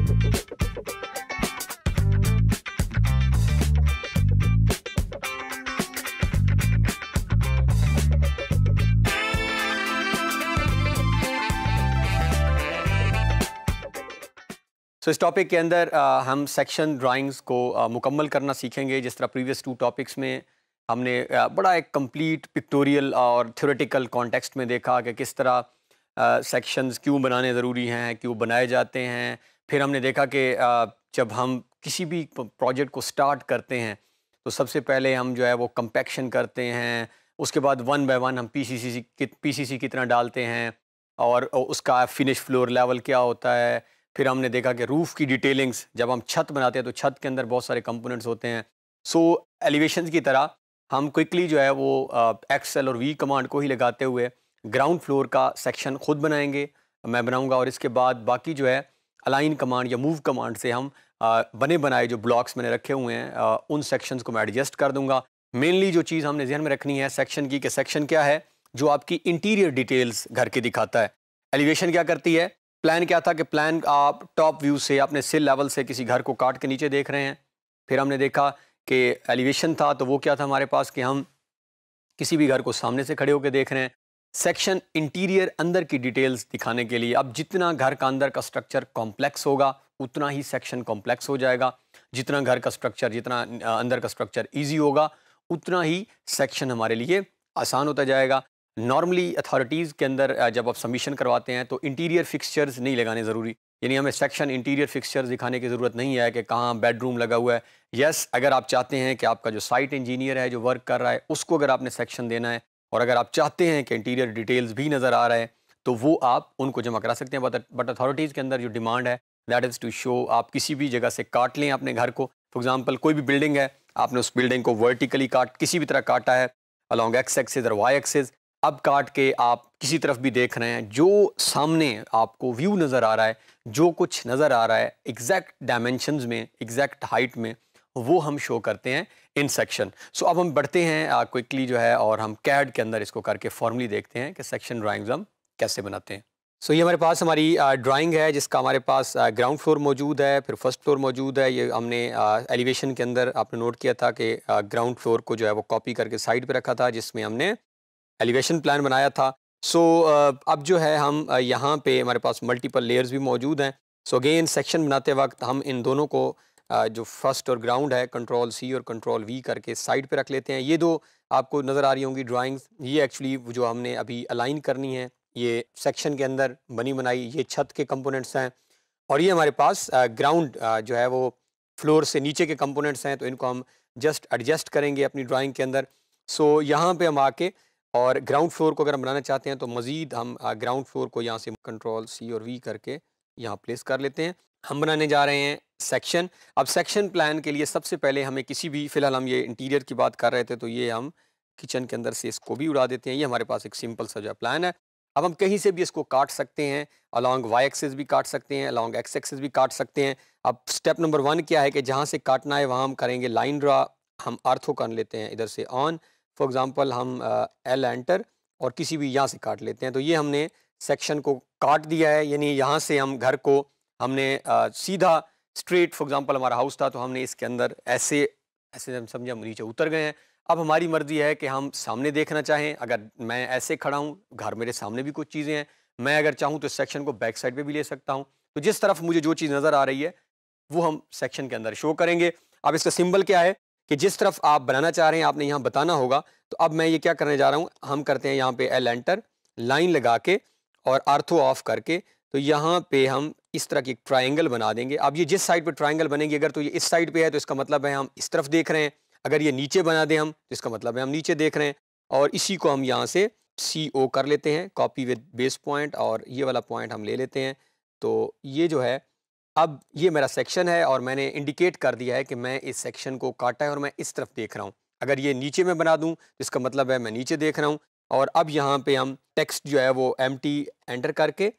तो इस टॉपिक के अंदर आ, हम सेक्शन ड्राइंग्स को आ, मुकम्मल करना सीखेंगे जिस तरह प्रीवियस टू टॉपिक्स में हमने आ, बड़ा एक कंप्लीट पिक्टोरियल और थ्योरेटिकल कॉन्टेक्स्ट में देखा कि किस तरह सेक्शंस क्यों बनाने ज़रूरी हैं क्यों बनाए जाते हैं फिर हमने देखा कि जब हम किसी भी प्रोजेक्ट को स्टार्ट करते हैं तो सबसे पहले हम जो है वो कंपेक्शन करते हैं उसके बाद वन बाय वन हम पीसीसी सी कितना डालते हैं और उसका फिनिश फ्लोर लेवल क्या होता है फिर हमने देखा कि रूफ़ की डिटेलिंग्स जब हम छत बनाते हैं तो छत के अंदर बहुत सारे कंपोनेंट्स होते हैं सो so, एलिवेशन की तरह हम क्विकली जो है वो एक्सेल और वी कमांड को ही लगाते हुए ग्राउंड फ्लोर का सेक्शन खुद बनाएंगे मैं बनाऊंगा और इसके बाद बाकी जो है अलाइन कमांड या मूव कमांड से हम आ, बने बनाए जो ब्लॉक्स मैंने रखे हुए हैं आ, उन सेक्शंस को मैं एडजस्ट कर दूंगा मेनली जो चीज़ हमने जहन में रखनी है सेक्शन की कि सेक्शन क्या है जो आपकी इंटीरियर डिटेल्स घर की दिखाता है एलिवेशन क्या करती है प्लान क्या था कि प्लान आप टॉप व्यू से अपने सिल लेवल से किसी घर को काट के नीचे देख रहे हैं फिर हमने देखा कि एलिवेशन था तो वो क्या था हमारे पास कि हम किसी भी घर को सामने से खड़े होकर देख रहे हैं सेक्शन इंटीरियर अंदर की डिटेल्स दिखाने के लिए अब जितना घर का अंदर का स्ट्रक्चर कॉम्प्लेक्स होगा उतना ही सेक्शन कॉम्प्लेक्स हो जाएगा जितना घर का स्ट्रक्चर जितना अंदर का स्ट्रक्चर ईजी होगा उतना ही सेक्शन हमारे लिए आसान होता जाएगा नॉर्मली अथॉरिटीज़ के अंदर जब आप सबमिशन करवाते हैं तो इंटीरियर फिक्सचर्स नहीं लगाने ज़रूरी यानी हमें सेक्शन इंटीरियर फिक्सचर्स दिखाने की ज़रूरत नहीं है कि कहाँ बेडरूम लगा हुआ है यस अगर आप चाहते हैं कि आपका जो साइट इंजीनियर है जो वर्क कर रहा है उसको अगर आपने सेक्शन देना है और अगर आप चाहते हैं कि इंटीरियर डिटेल्स भी नज़र आ रहे हैं तो वो आप उनको जमा करा सकते हैं बट बट अथॉरिटीज़ के अंदर जो डिमांड है दैट इज़ टू शो आप किसी भी जगह से काट लें अपने घर को फॉर एग्ज़ाम्पल कोई भी बिल्डिंग है आपने उस बिल्डिंग को वर्टिकली काट किसी भी तरह काटा है अलॉन्ग एक्स एक्सेज और वाई एक्सेज अब काट के आप किसी तरफ भी देख रहे हैं जो सामने आपको व्यू नज़र आ रहा है जो कुछ नज़र आ रहा है एग्जैक्ट डायमेंशन में एग्जैक्ट हाइट में वो हम शो करते हैं इन सेक्शन सो अब हम बढ़ते हैं क्विकली जो है और हम कैड के अंदर इसको करके फॉर्मली देखते हैं कि सेक्शन ड्राइंग्स हम कैसे बनाते हैं सो so, ये हमारे पास हमारी ड्राइंग है जिसका हमारे पास ग्राउंड फ्लोर मौजूद है फिर फर्स्ट फ्लोर मौजूद है ये हमने एलिवेशन के अंदर आपने नोट किया था कि ग्राउंड फ्लोर को जो है वो कॉपी करके साइड पे रखा था जिसमें हमने एलिवेशन प्लान बनाया था सो so, अब जो है हम यहाँ पे हमारे पास मल्टीपल लेयर्स भी मौजूद हैं सो अगेन सेक्शन बनाते वक्त हम इन दोनों को जो फर्स्ट और ग्राउंड है कंट्रोल सी और कंट्रोल वी करके साइड पे रख लेते हैं ये दो आपको नज़र आ रही होंगी ड्राइंग्स ये एक्चुअली जो हमने अभी अलाइन करनी है ये सेक्शन के अंदर बनी बनाई ये छत के कंपोनेंट्स हैं और ये हमारे पास ग्राउंड जो है वो फ्लोर से नीचे के कंपोनेंट्स हैं तो इनको हम जस्ट एडजस्ट करेंगे अपनी ड्राइंग के अंदर सो यहाँ पर हम आके और ग्राउंड फ्लोर को अगर हम बनाना चाहते हैं तो मज़ीद हम ग्राउंड फ्लोर को यहाँ से कंट्रोल सी और वी करके यहाँ प्लेस कर लेते हैं हम बनाने जा रहे हैं सेक्शन अब सेक्शन प्लान के लिए सबसे पहले हमें किसी भी फ़िलहाल हम ये इंटीरियर की बात कर रहे थे तो ये हम किचन के अंदर से इसको भी उड़ा देते हैं ये हमारे पास एक सिंपल सा जो प्लान है अब हम कहीं से भी इसको काट सकते हैं अलॉन्ग वाई एक्सेस भी काट सकते हैं अलॉन्ग एक्स एक्सेस भी काट सकते हैं अब स्टेप नंबर वन क्या है कि जहाँ से काटना है वहाँ हम करेंगे लाइन ड्रा हम आर्थो कर लेते हैं इधर से ऑन फॉर एग्ज़ाम्पल हम एल एंटर और किसी भी यहाँ से काट लेते हैं तो ये हमने सेक्शन को काट दिया है यानी यहाँ से हम घर को हमने आ, सीधा स्ट्रेट फॉर एग्जांपल हमारा हाउस था तो हमने इसके अंदर ऐसे ऐसे हम समझे हम नीचे उतर गए हैं अब हमारी मर्जी है कि हम सामने देखना चाहें अगर मैं ऐसे खड़ा हूँ घर मेरे सामने भी कुछ चीज़ें हैं मैं अगर चाहूँ तो इस सेक्शन को बैक साइड पर भी ले सकता हूँ तो जिस तरफ मुझे जो चीज़ नज़र आ रही है वो हम सेक्शन के अंदर शो करेंगे अब इसका सिंबल क्या है कि जिस तरफ आप बनाना चाह रहे हैं आपने यहाँ बताना होगा तो अब मैं ये क्या करने जा रहा हूँ हम करते हैं यहाँ पे एल एंटर लाइन लगा के और आर्थो ऑफ करके तो यहाँ पे हम इस तरह की एक ट्राइंगल बना देंगे अब ये जिस साइड पर ट्राइंगल बनेंगे अगर तो ये इस साइड पर है तो इसका मतलब है हम इस तरफ देख रहे हैं अगर ये नीचे बना दें हम तो इसका मतलब है हम नीचे देख रहे हैं और इसी को हम यहाँ से सी ओ कर लेते हैं कॉपी विद बेस पॉइंट और ये वाला पॉइंट हम ले लेते हैं तो ये जो है अब ये मेरा सेक्शन है और मैंने इंडिकेट कर दिया है कि मैं इस सेक्शन को काटा है और मैं इस तरफ देख रहा हूँ अगर ये नीचे में बना दूँ तो इसका मतलब है मैं नीचे देख रहा हूँ और अब यहाँ पे हम टेक्स्ट जो है वो एम एंटर करके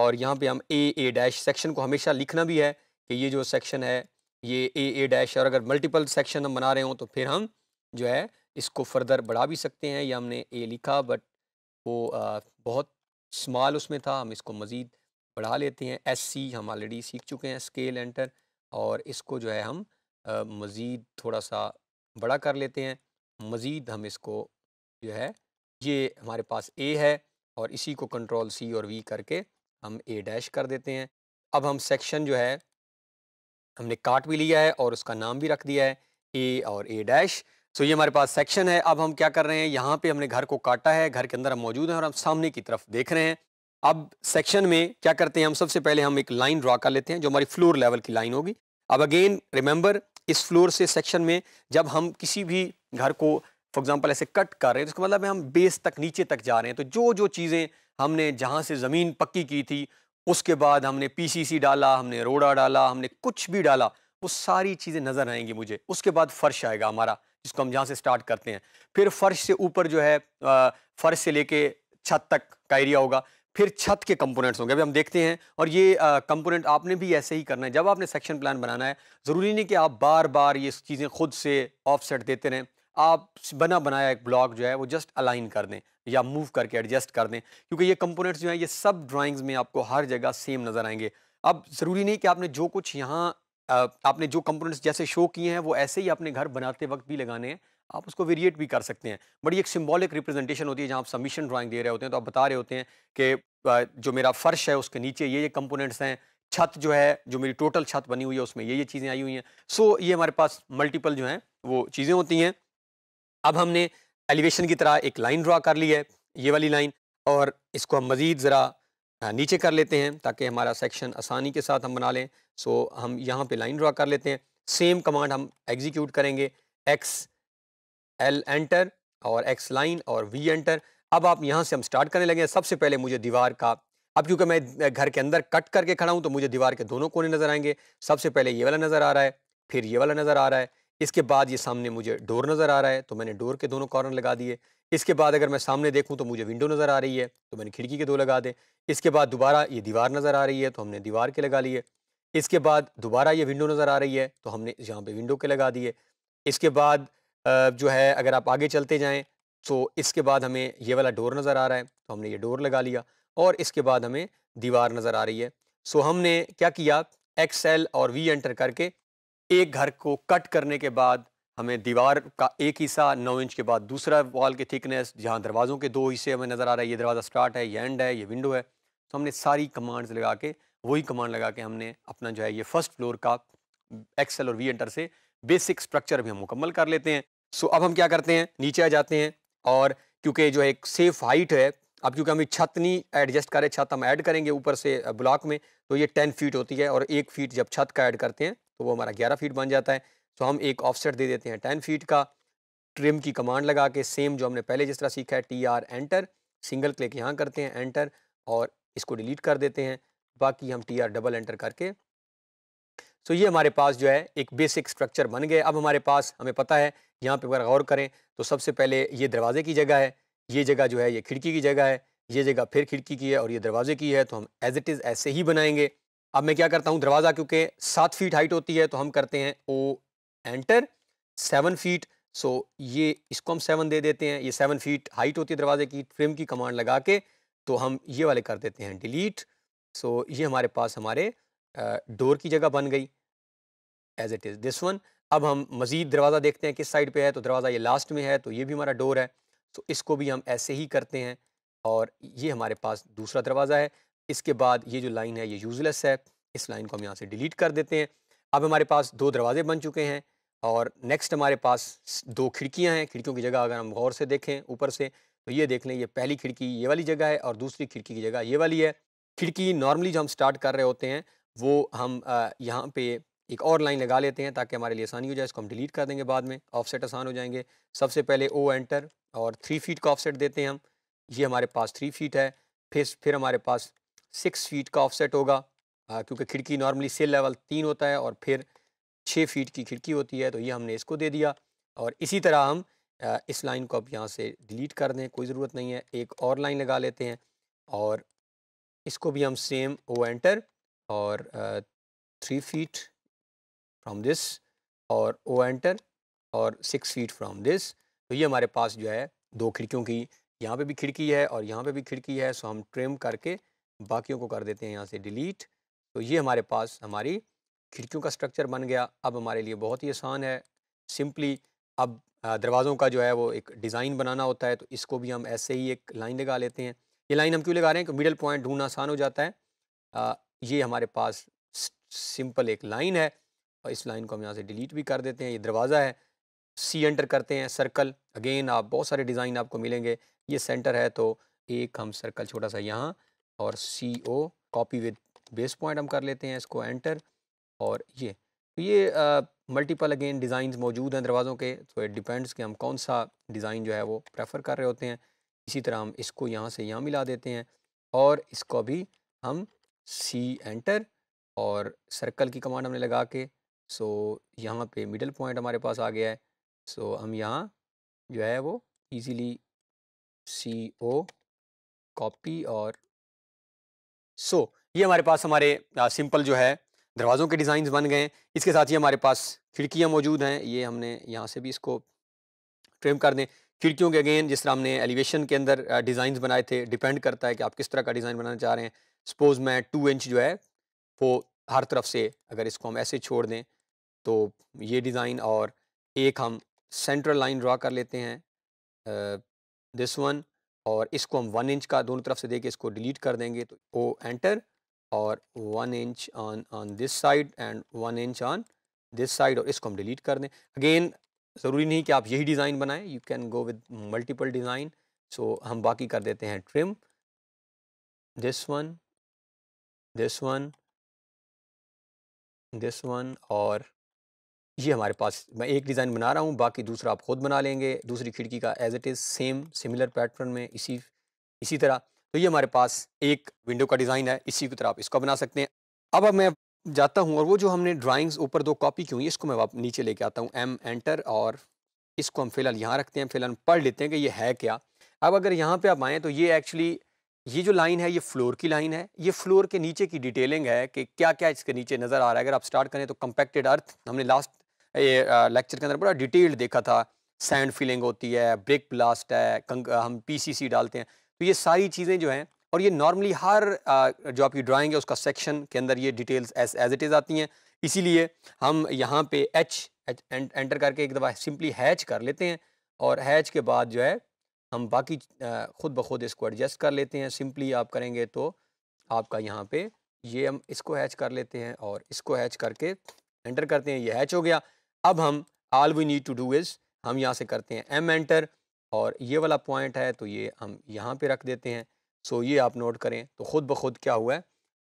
और यहाँ पे हम ए ए डैश सेक्शन को हमेशा लिखना भी है कि ये जो सेक्शन है ये ए ए डैश और अगर मल्टीपल सेक्शन हम बना रहे हों तो फिर हम जो है इसको फर्दर बढ़ा भी सकते हैं या हमने ए लिखा बट वो आ, बहुत स्मॉल उसमें था हम इसको मज़ीद बढ़ा लेते हैं एस सी हम ऑलरेडी सीख चुके हैं स्केल एंटर और इसको जो है हम मज़ीद थोड़ा सा बड़ा कर लेते हैं मज़ीद हम इसको जो है ये हमारे पास ए है और इसी को कंट्रोल सी और वी करके हम ए डैश कर देते हैं अब हम सेक्शन जो है हमने काट भी लिया है और उसका नाम भी रख दिया है ए और ए डैश सो ये हमारे पास सेक्शन है अब हम क्या कर रहे हैं यहाँ पे हमने घर को काटा है घर के अंदर हम मौजूद हैं और हम सामने की तरफ देख रहे हैं अब सेक्शन में क्या करते हैं हम सबसे पहले हम एक लाइन ड्रा कर लेते हैं जो हमारी फ्लोर लेवल की लाइन होगी अब अगेन रिमेंबर इस फ्लोर से सेक्शन में जब हम किसी भी घर को फॉर एग्जाम्पल ऐसे कट कर रहे हैं तो इसका मतलब हम बेस तक नीचे तक जा रहे हैं तो जो जो चीज़ें हमने जहाँ से ज़मीन पक्की की थी उसके बाद हमने पीसीसी डाला हमने रोड़ा डाला हमने कुछ भी डाला वो सारी चीज़ें नज़र आएंगी मुझे उसके बाद फ़र्श आएगा हमारा जिसको हम जहाँ से स्टार्ट करते हैं फिर फ़र्श से ऊपर जो है फ़र्श से लेके छत तक का एरिया होगा फिर छत के कंपोनेंट्स होंगे अभी हम देखते हैं और ये कंपोनेंट आपने भी ऐसे ही करना है जब आपने सेक्शन प्लान बनाना है ज़रूरी नहीं कि आप बार बार ये चीज़ें खुद से ऑफ सेट देते रहें आप बना बनाया एक ब्लॉक जो है वो जस्ट अलाइन कर दें या मूव करके एडजस्ट कर दें क्योंकि ये कंपोनेंट्स जो हैं ये सब ड्राइंग्स में आपको हर जगह सेम नज़र आएंगे अब ज़रूरी नहीं कि आपने जो कुछ यहाँ आपने जो कंपोनेंट्स जैसे शो किए हैं वो ऐसे ही अपने घर बनाते वक्त भी लगाने हैं आप उसको वेरिएट भी कर सकते हैं बड़ी एक सिम्बॉलिक रिप्रेजेंटेशन होती है जहाँ आप सबमिशन ड्राॅइंग दे रहे होते हैं तो आप बता रहे होते हैं कि जो मेरा फर्श है उसके नीचे ये ये कंपोनेंट्स हैं छत जो है जो मेरी टोटल छत बनी हुई है उसमें ये ये चीज़ें आई हुई हैं सो ये हमारे पास मल्टीपल जो हैं वो चीज़ें होती हैं अब हमने एलिवेशन की तरह एक लाइन ड्रा कर ली है ये वाली लाइन और इसको हम मज़ीद ज़रा नीचे कर लेते हैं ताकि हमारा सेक्शन आसानी के साथ हम बना लें सो हम यहाँ पे लाइन ड्रा कर लेते हैं सेम कमांड हम एग्जीक्यूट करेंगे एक्स एल एंटर और एक्स लाइन और वी एंटर अब आप यहाँ से हम स्टार्ट करने लगे सबसे पहले मुझे दीवार का अब क्योंकि मैं घर के अंदर कट करके खड़ा हूँ तो मुझे दीवार के दोनों कोने नज़र आएंगे सबसे पहले ये वाला नज़र आ रहा है फिर ये वाला नज़र आ रहा है इसके बाद ये सामने मुझे डोर नज़र आ रहा है तो मैंने डोर के दोनों कॉर्नर लगा दिए इसके बाद अगर मैं सामने देखूं तो मुझे विंडो नज़र आ रही है तो मैंने खिड़की के दो लगा दें इसके बाद दोबारा ये दीवार नज़र आ रही है तो हमने दीवार के लगा लिए इसके बाद दोबारा ये विंडो नज़र आ रही है तो हमने यहाँ पर विंडो के लगा दिए इसके बाद जो है अगर आप आगे चलते जाएँ तो इसके बाद हमें ये वाला डोर नज़र आ रहा है तो हमने ये डोर लगा लिया और इसके बाद हमें दीवार नज़र आ रही है सो हमने क्या किया एक्स और वी एंटर करके एक घर को कट करने के बाद हमें दीवार का एक हिस्सा नौ इंच के बाद दूसरा वॉल की थिकनेस जहाँ दरवाज़ों के दो हिस्से हमें नज़र आ रहा है ये दरवाज़ा स्टार्ट है ये एंड है ये विंडो है तो हमने सारी कमांड्स लगा के वही कमांड लगा के हमने अपना जो है ये फर्स्ट फ्लोर का एक्सेल और वी एंटर से बेसिक स्ट्रक्चर भी हम मुकम्मल कर लेते हैं सो अब हम क्या करते हैं नीचे आ जाते हैं और क्योंकि जो एक सेफ़ हाइट है अब क्योंकि हमें छत नहीं एडजस्ट करें छत हम ऐड करेंगे ऊपर से ब्लॉक में तो ये टेन फीट होती है और एक फीट जब छत का ऐड करते हैं तो वो हमारा ग्यारह फीट बन जाता है तो हम एक ऑफसेट दे देते हैं टेन फीट का ट्रिम की कमांड लगा के सेम जो हमने पहले जिस तरह सीखा है T R enter single click यहाँ करते हैं एंटर और इसको डिलीट कर देते हैं बाकी हम टी आर डबल एंटर करके सो ये हमारे पास जो है एक बेसिक स्ट्रक्चर बन गए अब हमारे पास हमें पता है यहाँ पे अगर गौर करें तो सबसे पहले ये दरवाजे की जगह है ये जगह जो है ये खिड़की की जगह है ये जगह फिर खिड़की की है और ये दरवाजे की है तो हम एज इट इज़ ऐसे ही बनाएंगे अब मैं क्या करता हूँ दरवाज़ा क्योंकि सात फीट हाइट होती है तो हम करते हैं O enter seven feet so ये इसको हम सेवन दे देते हैं ये सेवन फीट हाइट होती है दरवाजे की ट्रिम की कमांड लगा के तो हम ये वाले कर देते हैं डिलीट सो ये हमारे पास हमारे डोर की जगह बन गई as it is this one अब हम मज़ीद दरवाज़ा देखते हैं किस साइड पे है तो दरवाज़ा ये लास्ट में है तो ये भी हमारा डोर है तो इसको भी हम ऐसे ही करते हैं और ये हमारे पास दूसरा दरवाज़ा है इसके बाद ये जो लाइन है ये यूज़लेस है इस लाइन को हम यहाँ से डिलीट कर देते हैं अब हमारे पास दो दरवाजे बन चुके हैं और नेक्स्ट हमारे पास दो खिड़कियाँ हैं खिड़कियों की जगह अगर हम गौर से देखें ऊपर से तो ये देख लें ये पहली खिड़की ये वाली जगह है और दूसरी खिड़की की जगह ये वाली है खिड़की नॉर्मली जो हम स्टार्ट कर रहे होते हैं वो हम यहाँ पे एक और लाइन लगा लेते हैं ताकि हमारे लिए आसानी हो जाए इसको हम डिलीट कर देंगे बाद में ऑफसेट आसान हो जाएंगे सबसे पहले ओ एंटर और थ्री फीट का ऑफसेट देते हैं हम ये हमारे पास थ्री फीट है फिर फिर हमारे पास सिक्स फीट का ऑफसेट होगा क्योंकि खिड़की नॉर्मली सेल लेवल तीन होता है और फिर छः फीट की खिड़की होती है तो ये हमने इसको दे दिया और इसी तरह हम इस लाइन को अब यहाँ से डिलीट कर दें कोई ज़रूरत नहीं है एक और लाइन लगा लेते हैं और इसको भी हम सेम ओ एंटर और थ्री फीट फ्राम दिस और ओ एंटर और सिक्स फीट फ्राम दिस तो ये हमारे पास जो है दो खिड़कियों की यहाँ पे भी खिड़की है और यहाँ पे भी खिड़की है सो हम ट्रिम करके बाकियों को कर देते हैं यहाँ से डिलीट तो ये हमारे पास हमारी खिड़कियों का स्ट्रक्चर बन गया अब हमारे लिए बहुत ही आसान है सिंपली अब दरवाज़ों का जो है वो एक डिज़ाइन बनाना होता है तो इसको भी हम ऐसे ही एक लाइन लगा लेते हैं ये लाइन हम क्यों लगा रहे हैं कि मिडल पॉइंट ढूंढना आसान हो जाता है आ, ये हमारे पास सिंपल एक लाइन है और इस लाइन को हम यहाँ से डिलीट भी कर देते हैं ये दरवाज़ा है सी एंटर करते हैं सर्कल अगेन आप बहुत सारे डिज़ाइन आपको मिलेंगे ये सेंटर है तो एक हम सर्कल छोटा सा यहाँ और C O copy with base point हम कर लेते हैं इसको एंटर और ये तो ये मल्टीपल अगेन डिज़ाइन मौजूद हैं दरवाज़ों के तो इट डिपेंड्स कि हम कौन सा डिज़ाइन जो है वो प्रेफर कर रहे होते हैं इसी तरह हम इसको यहाँ से यहाँ मिला देते हैं और इसको भी हम सी एंटर और सर्कल की कमांड हमने लगा के सो यहाँ पे मिडल पॉइंट हमारे पास आ गया है सो हम यहाँ जो है वो इजीली सी ओ कॉपी और सो so, ये हमारे पास हमारे आ, सिंपल जो है दरवाज़ों के डिज़ाइन बन गए इसके साथ ही हमारे पास खिड़कियाँ मौजूद हैं ये हमने यहाँ से भी इसको ट्रिम कर दें खिड़कियों के अगेन जिस तरह हमने एलिवेशन के अंदर डिज़ाइन बनाए थे डिपेंड करता है कि आप किस तरह का डिज़ाइन बनाना चाह रहे हैं सपोज मैं टू इंच जो है वो हर तरफ से अगर इसको हम ऐसे छोड़ दें तो ये डिज़ाइन और एक हम सेंट्रल लाइन ड्रा कर लेते हैं दिस वन और इसको हम वन इंच का दोनों तरफ से देके इसको डिलीट कर देंगे तो ओ एंटर और one inch on on this side and one inch on this side और इसको हम डिलीट कर दें अगेन ज़रूरी नहीं कि आप यही डिज़ाइन बनाएं you can go with multiple design so हम बाकी कर देते हैं trim this one this one this one और ये हमारे पास मैं एक डिज़ाइन बना रहा हूँ बाकी दूसरा आप ख़ुद बना लेंगे दूसरी खिड़की का as it is same similar pattern में इसी इसी तरह तो ये हमारे पास एक विंडो का डिज़ाइन है इसी की तरह आप इसको बना सकते हैं अब अब मैं जाता हूँ और वो जो हमने ड्राइंग्स ऊपर दो कॉपी की हुई इसको मैं नीचे लेके आता हूँ एम एंटर और इसको हम फिलहाल यहाँ रखते हैं फिलहाल पढ़ लेते हैं कि ये है क्या अब अगर यहाँ पर आप आएँ तो ये एक्चुअली ये जो लाइन है ये फ्लोर की लाइन है ये फ्लोर के नीचे की डिटेलिंग है कि क्या क्या इसके नीचे नज़र आ रहा है अगर आप स्टार्ट करें तो कंपेक्टेड अर्थ हमने लास्ट ये लेक्चर के अंदर बड़ा डिटेल्ड देखा था सैंड फिलिंग होती है ब्रेक ब्लास्ट है हम पीसीसी डालते हैं तो ये सारी चीज़ें जो हैं और ये नॉर्मली हर जो आपकी ड्राइंग है उसका सेक्शन के अंदर ये details as as it is आती हैं इसीलिए हम यहाँ पे एच एंटर करके एक दफ़ा सिंपली हैच कर लेते हैं और हैच के बाद जो है हम बाकी ख़ुद ब खुद इसको एडजस्ट कर लेते हैं सिंपली आप करेंगे तो आपका यहाँ पे ये हम इसको हैच कर लेते हैं और इसको हैच करके एंटर करते हैं ये हैच हो गया अब हम all we need to do is हम यहाँ से करते हैं एम एंटर और ये वाला पॉइंट है तो ये हम यहाँ पे रख देते हैं सो ये आप नोट करें तो ख़ुद ब खुद क्या हुआ है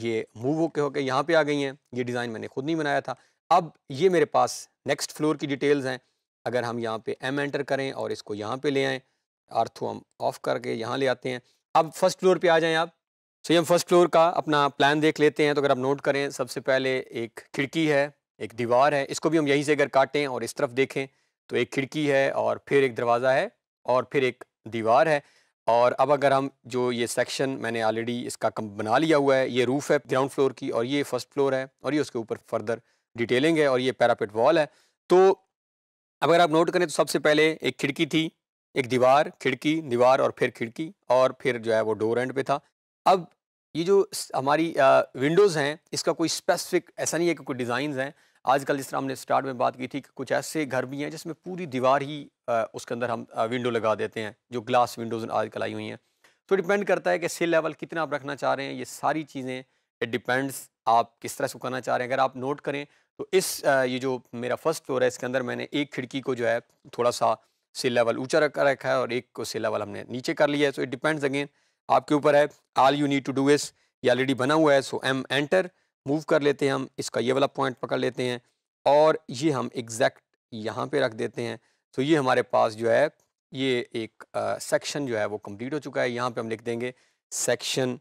ये मूव होके होके यहाँ पे आ गई हैं ये डिज़ाइन मैंने खुद नहीं बनाया था अब ये मेरे पास नेक्स्ट फ्लोर की डिटेल्स हैं अगर हम यहाँ पे एम एंटर करें और इसको यहाँ पे ले आएँ आर्थो हम ऑफ करके यहाँ ले आते हैं अब फर्स्ट फ्लोर पे आ जाएं आप सो ये हम फर्स्ट फ्लोर का अपना प्लान देख लेते हैं तो अगर आप नोट करें सबसे पहले एक खिड़की है एक दीवार है इसको भी हम यहीं से अगर काटें और इस तरफ देखें तो एक खिड़की है और फिर एक दरवाज़ा है और फिर एक दीवार है और अब अगर हम जो ये सेक्शन मैंने ऑलरेडी इसका कम बना लिया हुआ है ये रूफ़ है ग्राउंड फ्लोर की और ये फर्स्ट फ्लोर है और ये उसके ऊपर फर्दर डिटेलिंग है और ये पैरापेट वॉल है तो अगर आप नोट करें तो सबसे पहले एक खिड़की थी एक दीवार खिड़की दीवार और फिर खिड़की और फिर जो है वो डोर एंड पे था अब ये जो हमारी विंडोज़ हैं इसका कोई स्पेसिफिक ऐसा नहीं है कि कोई डिज़ाइन हैं आजकल जिस तरह हमने स्टार्ट में बात की थी कि कुछ ऐसे घर भी हैं जिसमें पूरी दीवार ही उसके अंदर हम विंडो लगा देते हैं जो ग्लास विंडोज़ आजकल आई हुई हैं तो डिपेंड करता है कि सेल लेवल कितना आप रखना चाह रहे हैं ये सारी चीज़ें इट डिपेंड्स आप किस तरह से करना चाह रहे हैं अगर आप नोट करें तो इस ये जो मेरा फर्स्ट फ्लोर है इसके अंदर मैंने एक खिड़की को जो है थोड़ा सा सेल लेवल ऊँचा रख रखा है और एक को सेल लेवल हमने नीचे कर लिया है सो इट डिपेंड्स अगेन आपके ऊपर है all you need to do is ये ऑलरेडी बना हुआ है सो एम एंटर मूव कर लेते हैं हम इसका ये वाला पॉइंट पकड़ लेते हैं और ये हम एग्जैक्ट यहाँ पे रख देते हैं तो ये हमारे पास जो है ये एक सेक्शन जो है वो कंप्लीट हो चुका है यहाँ पे हम लिख देंगे सेक्शन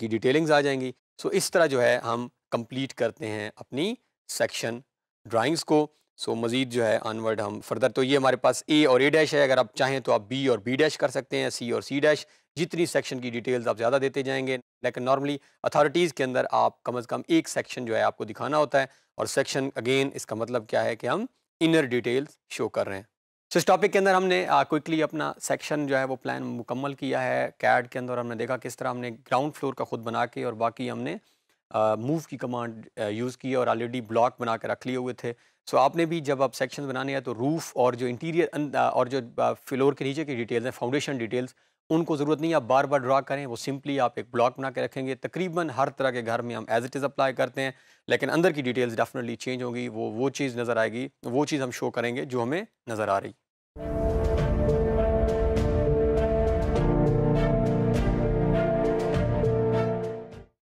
की डिटेलिंग्स आ जाएंगी सो तो इस तरह जो है हम कंप्लीट करते हैं अपनी सेक्शन ड्राइंग्स को सो so, मज़ीद जो है अनवर्ड हम फर्दर तो ये हमारे पास ए और ए डैश है अगर आप चाहें तो आप बी और बी डैश कर सकते हैं सी और सी डैश जितनी सेक्शन की डिटेल्स आप ज़्यादा देते जाएंगे लेकिन नॉर्मली अथॉरिटीज़ के अंदर आप कम अज़ कम एक सेक्शन जो है आपको दिखाना होता है और सेक्शन अगेन इसका मतलब क्या है कि हम इनर डिटेल्स शो कर रहे हैं सो इस टॉपिक के अंदर हमने क्विकली अपना सेक्शन जो है वो प्लान मुकम्मल किया है कैड के अंदर हमने देखा किस तरह हमने ग्राउंड फ्लोर का खुद बना के और बाकी हमने मूव की कमांड यूज़ की और ऑलरेडी ब्लॉक बना के रख लिए हुए थे सो so, आपने भी जब आप सेक्शन बनाने हैं तो रूफ़ और जो इंटीरियर अं, और जो फ्लोर के नीचे की डिटेल्स हैं फाउंडेशन डिटेल्स उनको ज़रूरत नहीं आप बार बार ड्रा करें वो सिंपली आप एक ब्लॉक बना के रखेंगे तकरीबन हर तरह के घर में हम एज इट इज़ अप्लाई करते हैं लेकिन अंदर की डिटेल्स डेफिनेटली चेंज होगी वो वो चीज़ नज़र आएगी वो चीज़ हम शो करेंगे जो हमें नज़र आ रही